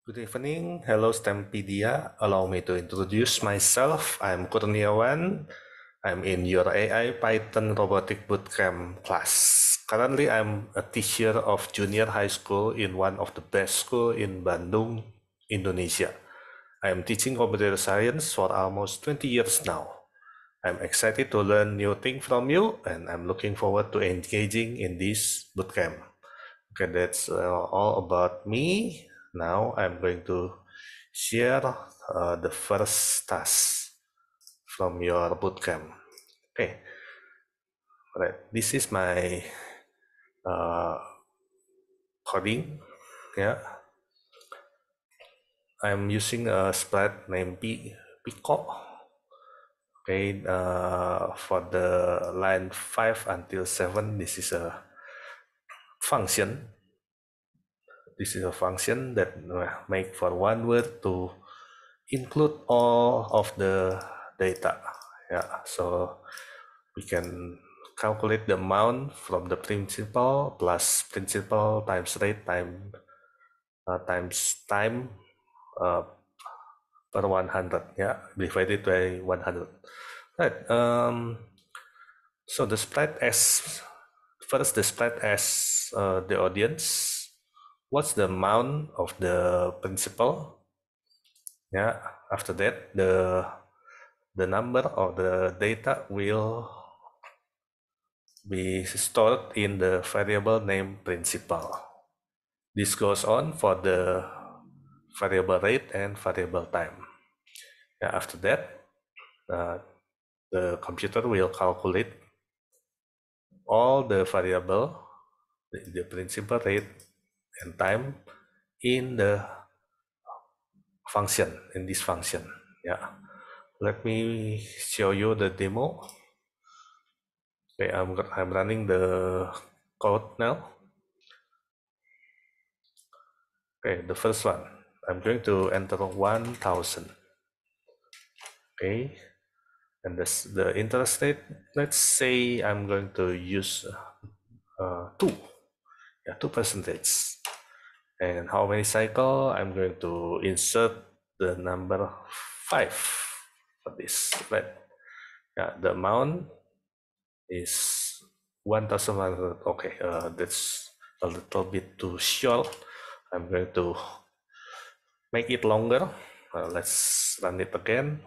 Good evening. Hello, Stampedia. Allow me to introduce myself. I'm Kurniawan. I'm in your AI Python Robotic Bootcamp class. Currently, I'm a teacher of junior high school in one of the best school in Bandung, Indonesia. I am teaching computer science for almost 20 years now. I'm excited to learn new things from you, and I'm looking forward to engaging in this bootcamp. Okay, that's uh, all about me. Now I'm going to share uh, the first task from your bootcamp. Okay, right. This is my uh, coding. Yeah, I'm using a spread named P Pico. Okay, uh, for the line five until seven, this is a function this is a function that nah, make for one word to include all of the data. Yeah, so we can calculate the amount from the principal plus principal times rate time uh, times time uh, per 100 yeah divided by 100 right um, so the spread as first the spread as uh, the audience what's the amount of the principal yeah after that the the number of the data will be stored in the variable name principal this goes on for the variable rate and variable time yeah, after that uh, the computer will calculate all the variable the, the principal rate and time in the function, in this function. Yeah. Let me show you the demo. Okay, I'm, I'm running the code now. Okay, the first one, I'm going to enter 1000. Okay, and this, the interest rate, let's say I'm going to use uh, 2, yeah, 2 percentage and how many cycle I'm going to insert the number five for this slide. Yeah, the amount is 1,100. Okay, uh, that's a little bit too short. I'm going to make it longer. Uh, let's run it again.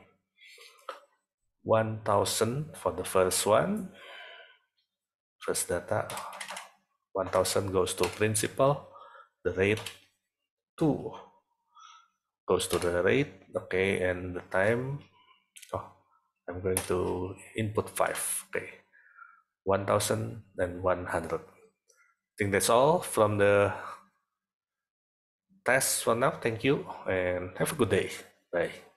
1000 for the first one. First data. 1000 goes to principal the rate 2 goes to the rate okay and the time oh i'm going to input 5 okay 1100 i think that's all from the test for now thank you and have a good day bye